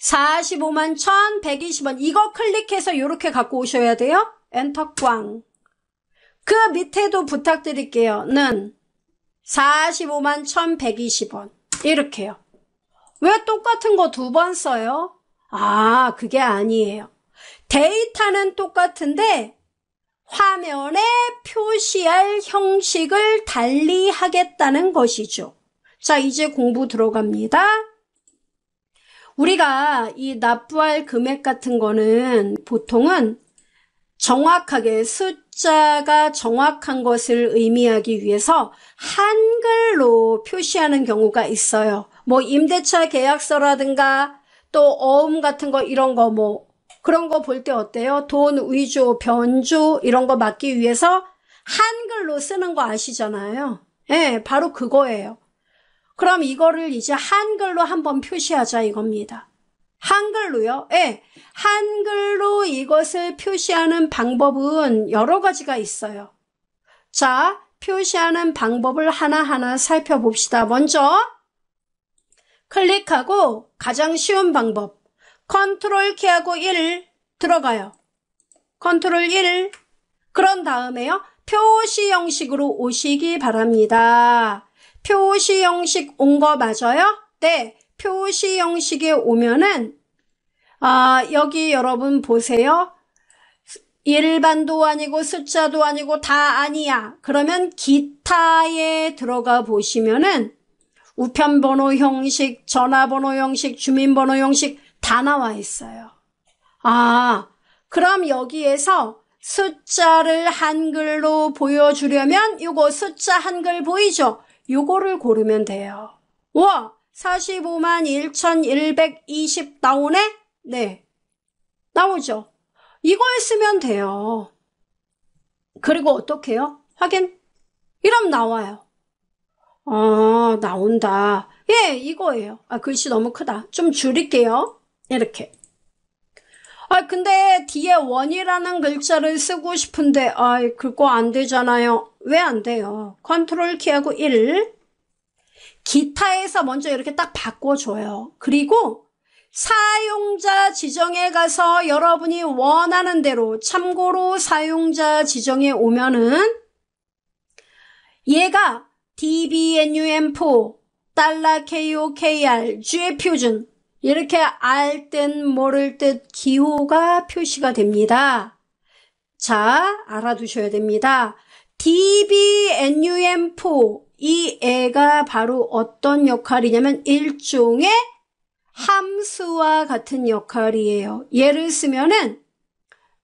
45만 1120원 이거 클릭해서 이렇게 갖고 오셔야 돼요. 엔터 꽝. 그 밑에도 부탁드릴게요. 는 45만 1120원 이렇게요. 왜 똑같은 거 두 번 써요? 아 그게 아니에요. 데이터는 똑같은데 화면에 표시할 형식을 달리 하겠다는 것이죠. 자, 이제 공부 들어갑니다. 우리가 이 납부할 금액 같은 거는 보통은 정확하게 숫자가 정확한 것을 의미하기 위해서 한글로 표시하는 경우가 있어요. 뭐 임대차 계약서라든가 또 어음 같은 거 이런 거 뭐 그런 거 볼 때 어때요? 돈 위조, 변조 이런 거 막기 위해서 한글로 쓰는 거 아시잖아요. 예, 네, 바로 그거예요. 그럼 이거를 이제 한글로 한번 표시하자 이겁니다. 한글로요? 예. 한글로 이것을 표시하는 방법은 여러 가지가 있어요. 자, 표시하는 방법을 하나하나 살펴봅시다. 먼저 클릭하고 가장 쉬운 방법 컨트롤 키하고 1 들어가요. 컨트롤 1 그런 다음에요. 표시 형식으로 오시기 바랍니다. 표시 형식 온 거 맞아요? 네, 표시 형식에 오면은 아, 여기 여러분 보세요. 일반도 아니고 숫자도 아니고 다 아니야. 그러면 기타에 들어가 보시면은 우편번호 형식, 전화번호 형식, 주민번호 형식 다 나와 있어요. 아, 그럼 여기에서 숫자를 한글로 보여주려면 이거 숫자 한글 보이죠? 요거를 고르면 돼요. 와! 45만 1120 나오네? 네. 나오죠? 이걸 쓰면 돼요. 그리고 어떡 해요? 확인? 이럼 나와요. 아, 나온다. 예, 이거예요. 아, 글씨 너무 크다. 좀 줄일게요. 이렇게. 아, 근데 뒤에 원이라는 글자를 쓰고 싶은데, 아, 그거 안 되잖아요. 왜안 돼요? 컨트롤 키하고 1 기타에서 먼저 이렇게 딱 바꿔줘요. 그리고 사용자 지정에 가서 여러분이 원하는 대로 참고로 사용자 지정에 오면은 얘가 dbnum4 달라 KOKR G의 표준 이렇게 알 듯 모를 듯 기호가 표시가 됩니다. 자 알아두셔야 됩니다. DBNUM4 이 애가 바로 어떤 역할이냐면 일종의 함수와 같은 역할이에요. 예를 쓰면은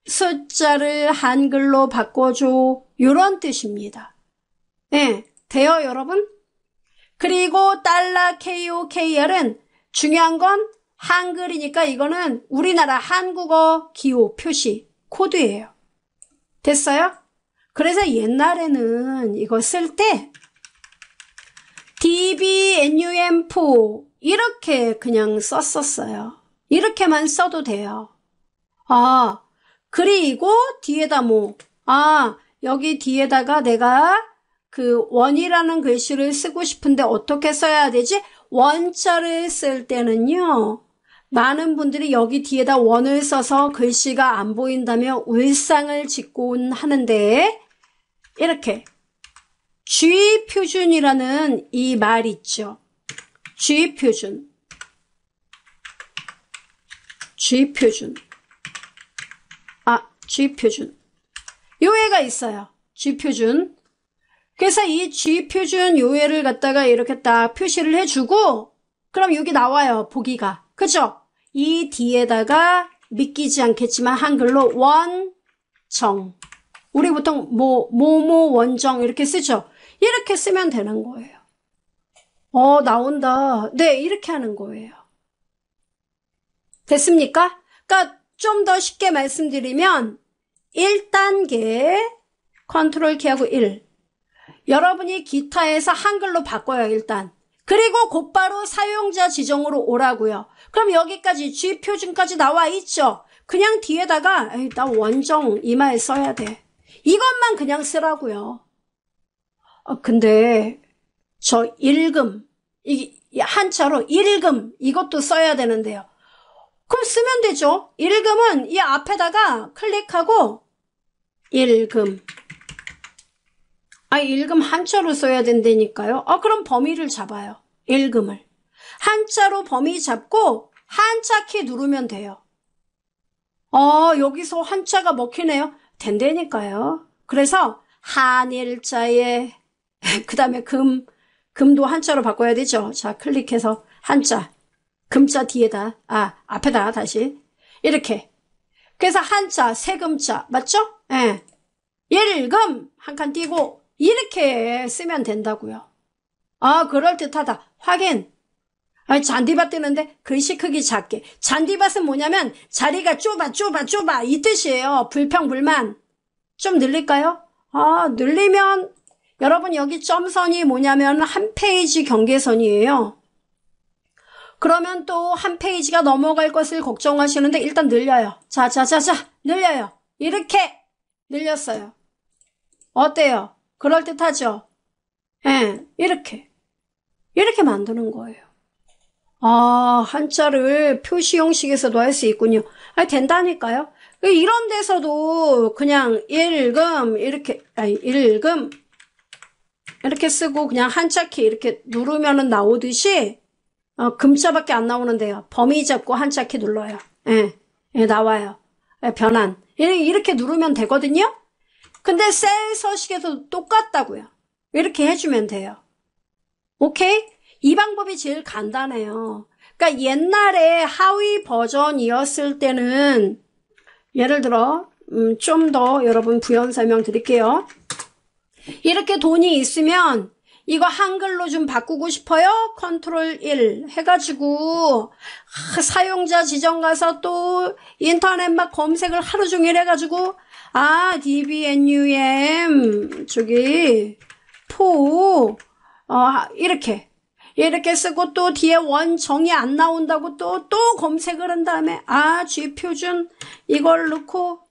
숫자를 한글로 바꿔줘 이런 뜻입니다. 예, 네, 돼요 여러분? 그리고 달러 KOKR은 중요한 건 한글이니까 이거는 우리나라 한국어 기호 표시 코드예요. 됐어요? 그래서 옛날에는 이거 쓸 때 dbnum4 이렇게 그냥 썼었어요. 이렇게만 써도 돼요. 아, 그리고 뒤에다 뭐, 아, 여기 뒤에다가 내가 그 원이라는 글씨를 쓰고 싶은데 어떻게 써야 되지? 원자를 쓸 때는요. 많은 분들이 여기 뒤에다 원을 써서 글씨가 안 보인다며 울상을 짓곤 하는데 이렇게 G 표준이라는 이 말 있죠. G 표준. G 표준. 아, G 표준. 요애가 있어요. G 표준. 그래서 이 G 표준 요애를 갖다가 이렇게 딱 표시를 해주고 그럼 여기 나와요. 보기가. 그죠? 이 뒤에다가 믿기지 않겠지만 한글로 원정 우리 보통 뭐 모모 원정 이렇게 쓰죠. 이렇게 쓰면 되는 거예요. 어 나온다. 네 이렇게 하는 거예요. 됐습니까? 그러니까 좀 더 쉽게 말씀드리면 1단계 컨트롤 키하고 1 여러분이 기타에서 한글로 바꿔요 일단 그리고 곧바로 사용자 지정으로 오라고요. 그럼 여기까지 G 표준까지 나와 있죠. 그냥 뒤에다가 에이, 나 원정 이마에 써야 돼. 이것만 그냥 쓰라고요. 어, 근데 저 1금 이, 한자로 1금 이것도 써야 되는데요. 그럼 쓰면 되죠. 1금은 이 앞에다가 클릭하고 1금 아, 일금 한자로 써야 된다니까요. 아, 그럼 범위를 잡아요. 일금을. 한자로 범위 잡고 한자 키 누르면 돼요. 어, 여기서 한자가 먹히네요. 된다니까요. 그래서 한일자에 그 다음에 금, 금도 한자로 바꿔야 되죠. 자, 클릭해서 한자, 금자 뒤에다, 아, 앞에다 다시 이렇게. 그래서 한자, 세금자, 맞죠? 예. 일금 한 칸 띄고 이렇게 쓰면 된다고요. 아 그럴듯하다. 확인. 아 잔디밭 뜨는데 글씨 크기 작게. 잔디밭은 뭐냐면 자리가 좁아 좁아 좁아 이 뜻이에요. 불평불만. 좀 늘릴까요? 아 늘리면 여러분 여기 점선이 뭐냐면 한 페이지 경계선이에요. 그러면 또 한 페이지가 넘어갈 것을 걱정하시는데 일단 늘려요. 자자자자 늘려요. 이렇게 늘렸어요. 어때요? 그럴듯하죠? 예, 이렇게. 이렇게 만드는 거예요. 아, 한자를 표시 형식에서도 할 수 있군요. 아, 된다니까요? 이런 데서도 그냥 일금, 이렇게, 아니, 일금, 이렇게 쓰고 그냥 한자키 이렇게 누르면은 나오듯이, 어, 금자밖에 안 나오는데요. 범위 잡고 한자키 눌러요. 예, 예, 나와요. 예, 변환. 이렇게 누르면 되거든요? 근데 셀 서식에서도 똑같다고요. 이렇게 해주면 돼요. 오케이? 이 방법이 제일 간단해요. 그러니까 옛날에 하위 버전이었을 때는 예를 들어 음, 좀 더 여러분 부연 설명 드릴게요. 이렇게 돈이 있으면 이거 한글로 좀 바꾸고 싶어요? 컨트롤 1 해가지고 사용자 지정 가서 또 인터넷 막 검색을 하루 종일 해가지고 아, dbnum, 저기, 포, 어, 이렇게. 이렇게 쓰고 또 뒤에 원정이 안 나온다고 또, 또 검색을 한 다음에, 아, g 표준, 이걸 넣고,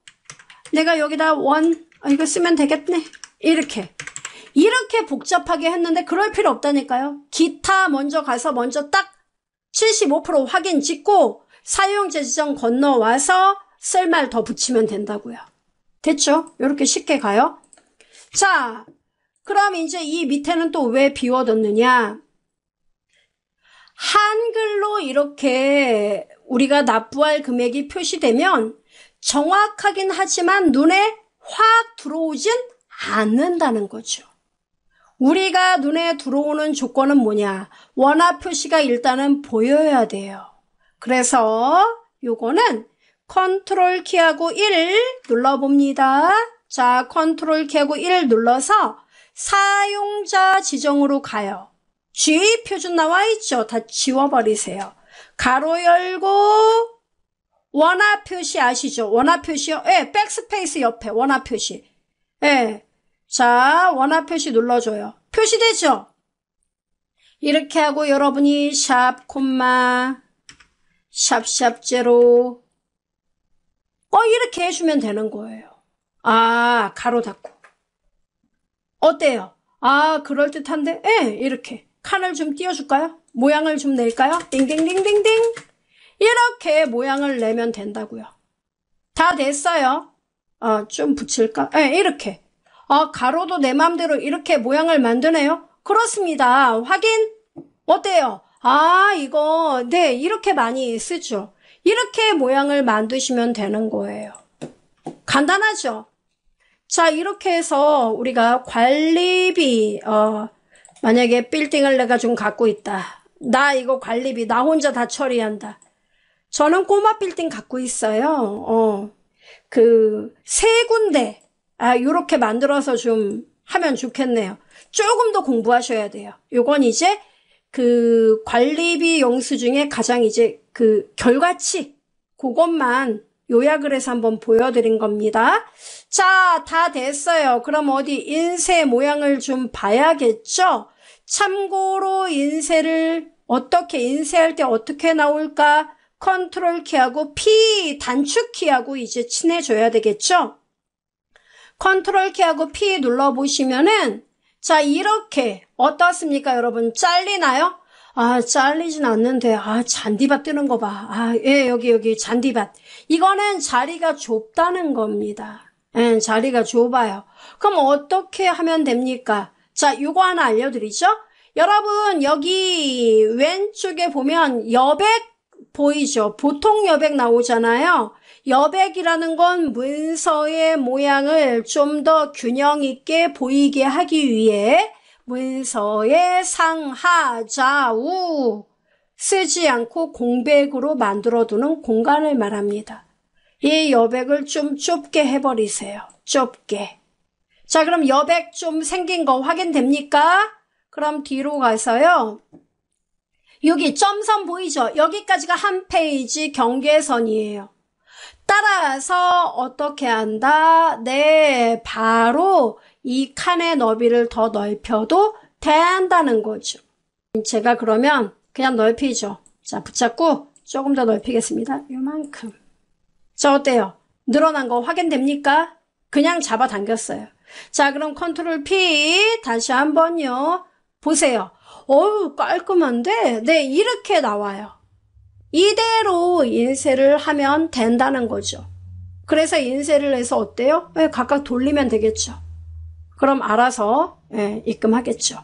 내가 여기다 원, 아, 이거 쓰면 되겠네. 이렇게. 이렇게 복잡하게 했는데 그럴 필요 없다니까요. 기타 먼저 가서 먼저 딱 75% 확인 짓고 사용제 지정 건너와서 쓸 말 더 붙이면 된다고요. 됐죠? 이렇게 쉽게 가요. 자, 그럼 이제 이 밑에는 또 왜 비워뒀느냐? 한글로 이렇게 우리가 납부할 금액이 표시되면 정확하긴 하지만 눈에 확 들어오진 않는다는 거죠. 우리가 눈에 들어오는 조건은 뭐냐? 원화 표시가 일단은 보여야 돼요. 그래서 요거는 컨트롤 키하고 1 눌러봅니다. 자, 컨트롤 키하고 1 눌러서 사용자 지정으로 가요. G 표준 나와 있죠? 다 지워버리세요. 가로 열고 원화 표시 아시죠? 원화 표시요? 예, 백스페이스 옆에 원화 표시. 예. 자, 원화 표시 눌러줘요. 표시되죠? 이렇게 하고 여러분이 샵, 콤마, 샵, 샵, 제로, 어 이렇게 해주면 되는 거예요. 아 가로 닫고 어때요? 아 그럴듯한데? 예 이렇게 칸을 좀 띄워줄까요? 모양을 좀 낼까요? 띵띵띵띵띵 이렇게 모양을 내면 된다고요. 다 됐어요. 아, 좀 붙일까? 네, 이렇게. 아, 가로도 내 마음대로 이렇게 모양을 만드네요. 그렇습니다. 확인? 어때요? 아, 이거, 네, 이렇게 많이 쓰죠. 이렇게 모양을 만드시면 되는 거예요. 간단하죠? 자 이렇게 해서 우리가 관리비 어, 만약에 빌딩을 내가 좀 갖고 있다. 나 이거 관리비 나 혼자 다 처리한다. 저는 꼬마 빌딩 갖고 있어요. 어, 그세 군데 아 요렇게 만들어서 좀 하면 좋겠네요. 조금 더 공부하셔야 돼요. 요건 이제 그 관리비 용수 중에 가장 이제 그 결과치 그것만 요약을 해서 한번 보여드린 겁니다. 자, 다 됐어요. 그럼 어디 인쇄 모양을 좀 봐야겠죠? 참고로 인쇄를 어떻게 인쇄할 때 어떻게 나올까? 컨트롤 키하고 P 단축 키하고 이제 친해져야 되겠죠? 컨트롤 키하고 P 눌러보시면은 자 이렇게 어떻습니까 여러분 잘리나요? 아, 잘리진 않는데, 아, 잔디밭 뜨는 거 봐. 아, 예, 여기, 여기, 잔디밭. 이거는 자리가 좁다는 겁니다. 예, 자리가 좁아요. 그럼 어떻게 하면 됩니까? 자, 요거 하나 알려드리죠? 여러분, 여기 왼쪽에 보면 여백 보이죠? 보통 여백 나오잖아요. 여백이라는 건 문서의 모양을 좀 더 균형 있게 보이게 하기 위해 문서의 상하좌우 쓰지 않고 공백으로 만들어두는 공간을 말합니다. 이 여백을 좀 좁게 해버리세요. 좁게. 자 그럼 여백 좀 생긴 거 확인됩니까? 그럼 뒤로 가서요. 여기 점선 보이죠? 여기까지가 한 페이지 경계선이에요. 따라서 어떻게 한다? 네, 바로 이 칸의 너비를 더 넓혀도 된다는 거죠. 제가 그러면 그냥 넓히죠. 자, 붙잡고 조금 더 넓히겠습니다. 이만큼 자, 어때요? 늘어난 거 확인됩니까? 그냥 잡아당겼어요. 자, 그럼 컨트롤 P 다시 한번요. 보세요. 어우, 깔끔한데? 네, 이렇게 나와요. 이대로 인쇄를 하면 된다는 거죠. 그래서 인쇄를 해서 어때요? 네, 각각 돌리면 되겠죠. 그럼 알아서 예, 입금하겠죠.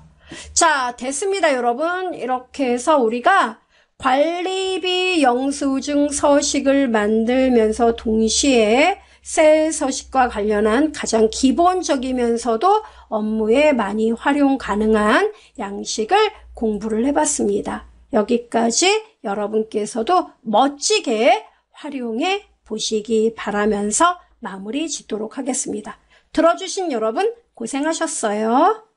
자, 됐습니다, 여러분. 이렇게 해서 우리가 관리비 영수증 서식을 만들면서 동시에 셀 서식과 관련한 가장 기본적이면서도 업무에 많이 활용 가능한 양식을 공부를 해봤습니다. 여기까지 여러분께서도 멋지게 활용해 보시기 바라면서 마무리 짓도록 하겠습니다. 들어주신 여러분 고생하셨어요.